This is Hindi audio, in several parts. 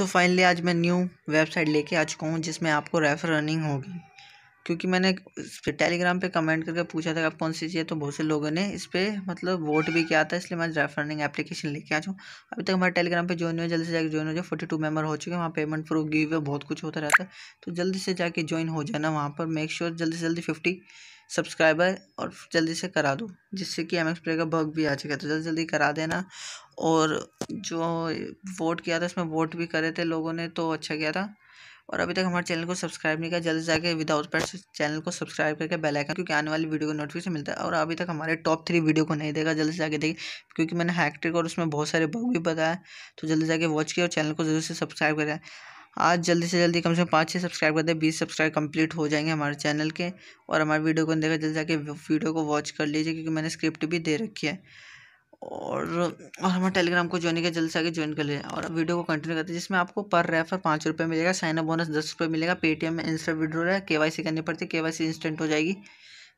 सो so फाइनली आज मैं न्यू वेबसाइट लेके आ चुका हूँ जिसमें आपको रेफ़र रनिंग होगी क्योंकि मैंने टेलीग्राम पे कमेंट करके पूछा था कि आप कौन सी चाहिए तो बहुत से लोगों ने इस पर मतलब वोट भी किया था इसलिए मैं रेफ़र रनिंग एप्लीकेशन लेके आ चुका अभी तक हमारे टेलीग्राम पे ज्वाइन हुआ जल्दी से जाकर ज्वाइन हो जाए फोर्टी टू मेम्बर हो चुके हैं वहाँ पेमेंट प्रूफ गिव बहुत कुछ होता रहता है तो जल्दी से जाके ज्वाइन हो जाना वहाँ पर मेक श्योर जल्दी से जल्दी फिफ्टी सब्सक्राइबर और जल्दी से करा दो जिससे कि एम एक्स प्ले का बग भी आ चुका है तो जल्दी जल्दी करा देना और जो वोट किया था उसमें वोट भी करे थे लोगों ने तो अच्छा किया था और अभी तक हमारे चैनल को सब्सक्राइब नहीं किया जल्दी जाके विदाउट पैस चैनल को सब्सक्राइब करके बेल आइकन क्योंकि आने वाली वीडियो को नोटिफिकेशन मिलता है और अभी तक हमारे टॉप थ्री वीडियो को नहीं देगा जल्दी जाके देखिए क्योंकि मैंने हैक्ट्रिक और उसमें बहुत सारे बग भी बताया तो जल्दी जाके वॉच किया और चैनल को जरूर से सब्सक्राइब करें आज जल्दी से जल्दी कम से कम पाँच छः सब्सक्राइब कर दे बीस सब्सक्राइब कंप्लीट हो जाएंगे हमारे चैनल के और हमारे वीडियो को देखा जल्दी जाके वीडियो को वॉच कर लीजिए क्योंकि मैंने स्क्रिप्ट भी दे रखी है और और हमारे टेलीग्राम को ज्वाइन किया जल्दी से आगे ज्वाइन कर लीजिए और वीडियो को कंटिन्यू करते हैं जिसमें आपको पर रेफर पाँच रुपये मिलेगा साइन बोनस दस रुपये मिलेगा पेटीएम में इंस्टा विड्रो है के वाई सी करनी पड़ती है के वाई सी इंस्टेंट हो जाएगी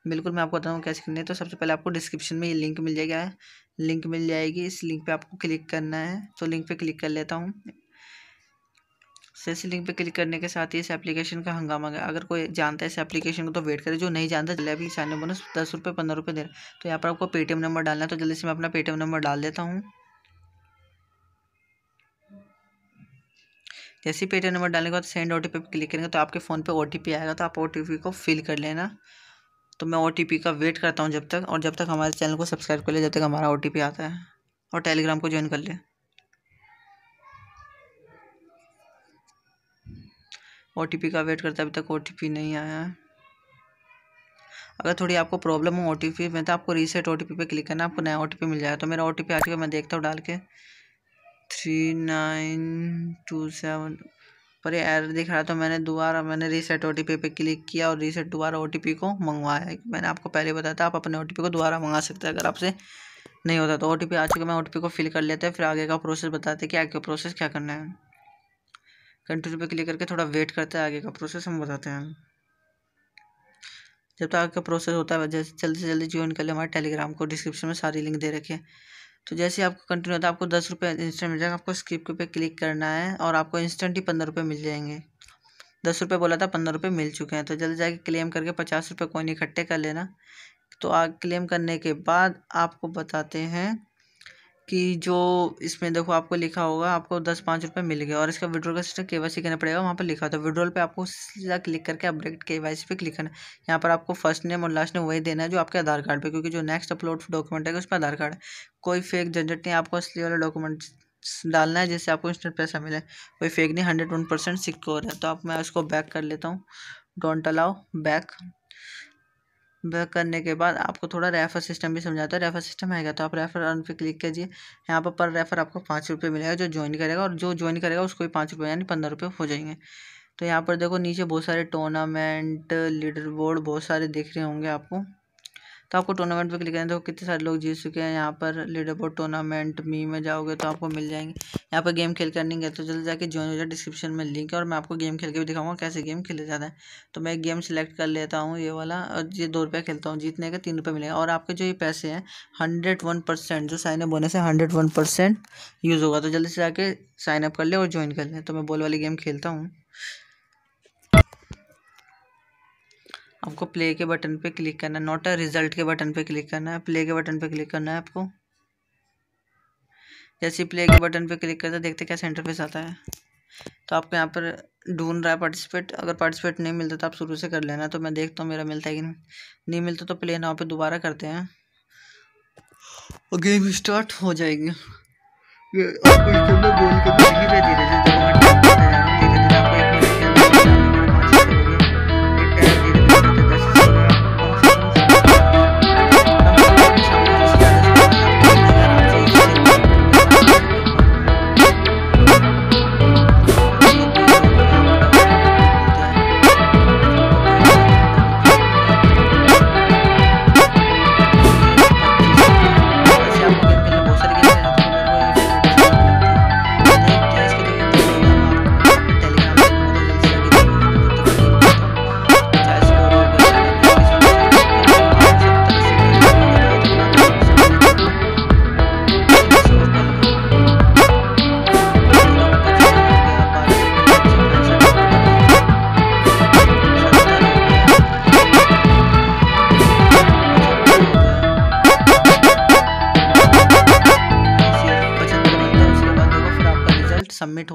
बिल्कुल मैं आपको बताऊँ कैसे करनी है तो सबसे पहले आपको डिस्क्रिप्शन में ये लिंक मिल जाएगा लिंक मिल जाएगी इस लिंक पर आपको क्लिक करना है तो लिंक पर क्लिक कर लेता हूँ इस लिंक पे क्लिक करने के साथ ही इस एप्लीकेशन का हंगामा गया अगर कोई जानता है इस एप्लीकेशन को तो वेट करे जो नहीं जानता चले अभी साइन बोनस दस रुपये पंद्रह रुपये दे रहा तो यहाँ पर आपको पेटीएम नंबर डालना है तो जल्दी से मैं अपना पेटीएम नंबर डाल देता हूँ जैसे ही पेटीएम नंबर डालने के बाद सेंड ओ टी क्लिक करेंगे तो आपके फ़ोन पर ओ आएगा तो आप ओ को फिल कर लेना तो मैं ओ का वेट करता हूँ जब तक और जब तक हमारे चैनल को सब्सक्राइब कर ले जब तक हमारा ओ आता है और टेलीग्राम को ज्वाइन कर लें ओ का वेट करते हैं अभी तक ओ नहीं आया है अगर थोड़ी आपको प्रॉब्लम हो ओ में तो आपको रीसेट ओ पे क्लिक करना आपको नया ओ मिल जाएगा तो मेरा ओ टी आ चुका मैं देखता हूँ डाल के थ्री नाइन टू सेवन पर ये एरर दिख रहा है तो मैंने दोबारा मैंने रीसेट ओ पे क्लिक किया और रीसेट दोबारा ओ को मंगवाया मैंने आपको पहले बताया था आप अपने ओ को दोबारा मंगा सकते हैं अगर आपसे नहीं होता तो ओ आ चुका मैं ओ को फिल कर लेते हैं फिर आगे का प्रोसेस बताते हैं कि आगे का प्रोसेस क्या करना है कंटिन्यू पे क्लिक करके थोड़ा वेट करते हैं आगे का प्रोसेस हम बताते हैं जब तक आगे का प्रोसेस होता है जैसे जल्दी से जल्दी ज्वाइन कर ले हमारे टेलीग्राम को डिस्क्रिप्शन में सारी लिंक दे रखे तो जैसे आपको कंटिन्यू होता है आपको दस रुपये इंस्टेंट मिल जाएगा आपको स्किप पे क्लिक करना है और आपको इंस्टेंट ही पंद्रह रुपये मिल जाएंगे दस रुपये बोला था पंद्रह रुपये मिल चुके हैं तो जल्दी जाके क्लेम करके पचास रुपये कोइन इकट्ठे कर लेना तो आग क्लेम करने के बाद आपको बताते हैं कि जो इसमें देखो आपको लिखा होगा आपको दस पाँच रुपये मिल गया और इसका विड्रोल का सिस्टम के वाई सी करना पड़ेगा वहाँ पर लिखा होता है विड्रॉल पे आपको सीधा क्लिक करके अपडेट के वाई सी पे क्लिक करना है यहाँ पर आपको फर्स्ट नेम और लास्ट नेम वही देना है जो आपके आधार कार्ड पे क्योंकि जो नेक्स्ट अपलोड डॉक्यूमेंट है उस पर आधार कार्ड है कोई फेक जनरेट नहीं आपको असली वाला डॉक्यूमेंट डालना है जिससे आपको इंस्टेंट पैसा मिले कोई फेक नहीं हंड्रेड वन परसेंट सिक्योर है तो आप मैं उसको बैक कर लेता हूँ डोंट अलाउ बैक करने के बाद आपको थोड़ा रेफर सिस्टम भी समझाता है रेफर सिस्टम है क्या तो आप रेफर अर्न पे क्लिक कीजिए यहाँ पर पर रेफर आपको पाँच रुपये मिलेगा जो ज्वाइन करेगा और जो ज्वाइन करेगा उसको भी पाँच रुपये यानी पंद्रह रुपये हो जाएंगे तो यहाँ पर देखो नीचे बहुत सारे टूर्नामेंट लीडर बोर्ड बहुत सारे दिख रहे होंगे आपको तो आपको टूर्नामेंट पे क्लिक करें तो कितने सारे लोग जीत चुके हैं यहाँ पर लीडर बोर्ड टूर्नामेंट मी में जाओगे तो आपको मिल जाएंगे यहाँ पर गेम खेल कर नहीं गए तो जल्दी जाके ज्वाइन हो जाए डिस्क्रिप्शन में लिंक है और मैं आपको गेम खेल के भी दिखाऊंगा कैसे गेम खेले जाता है तो मैं गेम सेलेक्ट कर लेता हूँ ये वाला और ये दो रुपये खेलता हूँ जीतने का तीन रुपये मिलेगा और आपके जो ये पैसे हैं हंड्रेड वन परसेंट जो साइन अप से हंड्रेड वन परसेंट यूज़ होगा तो जल्दी से जाके साइनअप कर ले और ज्वाइन कर लें तो मैं बॉल वाली गेम खेलता हूँ आपको प्ले के बटन पे क्लिक करना है नोट रिजल्ट के बटन पे क्लिक करना है प्ले के बटन पे क्लिक करना है आपको जैसे प्ले के बटन पे क्लिक करते देखते क्या सेंटर पे आता है तो आपको यहाँ पर ढूंढ रहा है पार्टिसिपेट अगर पार्टिसिपेट नहीं मिलता तो आप शुरू से कर लेना तो मैं देखता हूँ मेरा मिलता है कि नहीं मिलता तो प्ले नाव पर दोबारा करते हैं और गेम स्टार्ट हो जाएगी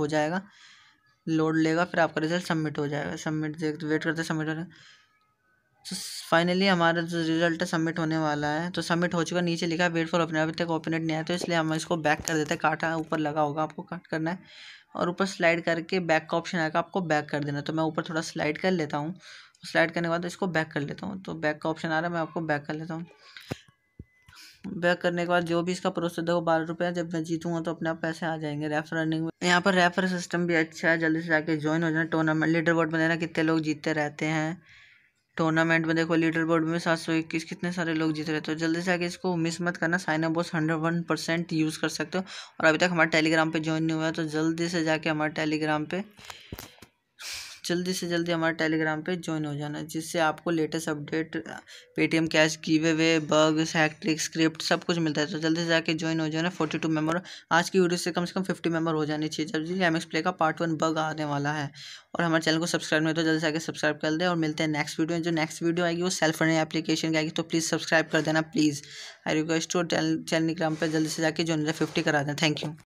जाएगा लोड लेगा फिर आपका रिजल्ट सबमिट हो जाएगा सबमिट देख वेट करते सबमिट हो जाएगा तो फाइनली हमारा जो रिजल्ट है सबमिट होने वाला है तो सबमिट हो चुका नीचे लिखा है वेट फॉर अपने अभी तक ओपन नहीं आया तो इसलिए हम इसको बैक कर देते हैं काटा ऊपर लगा होगा आपको कट करना है और ऊपर स्लाइड करके बैक का ऑप्शन आएगा आपको बैक कर देना तो मैं ऊपर थोड़ा स्लाइड कर लेता हूँ स्लाइड करने के बाद इसको बैक कर लेता हूँ तो बैक का ऑप्शन आ रहा है मैं आपको बैक कर लेता हूँ बैक करने के बाद जो भी इसका प्रोसेस है वो बारह रुपये जब मैं जीतूंगा तो अपने आप पैसे आ जाएंगे रेफर रनिंग में यहाँ पर रेफर सिस्टम भी अच्छा है जल्दी से जाके ज्वाइन हो जाना टूर्नामेंट लीडर बोर्ड में देना कितने लोग जीतते रहते हैं टूर्नामेंट में देखो लीडर बोर्ड में सात सौ इक्कीस कितने सारे लोग जीत रहे तो जल्दी से आके इसको मिस मत करना sign up boss hundred one percent use कर सकते हो और अभी तक हमारे टेलीग्राम पे ज्वाइन नहीं हुआ है तो जल्दी से जाके हमारे टेलीग्राम पे जल्दी से जल्दी हमारे टेलीग्राम पे ज्वाइन हो जाना जिससे आपको लेटेस्ट अपडेट पेटीएम कैश की वे बग हैक्ट्रिक स्क्रिप्ट सब कुछ मिलता है तो जल्दी से जाके ज्वाइन हो जाना फोर्टी टू मेम्बर आज की वीडियो से कम से कम फिफ्टी मेम्बर हो जानी चाहिए जब जी एम एक्स प्ले का पार्ट वन बग आने वाला है और हमारे चैनल को सब्सक्राइब नहीं तो जल्दी से आगे सब्सक्राइब कर दें और मिलते हैं नेक्स्ट वीडियो में जो नेक्स्ट वीडियो आएगी वो सेल्फ रनिंग एप्लीकेशन की आएगी तो प्लीज़ सब्सक्राइब कर देना प्लीज़ आई रिक्वेस्ट और टेलीग्राम पर जल्दी से जाके जो फिफ्टी करा दें थैंक यू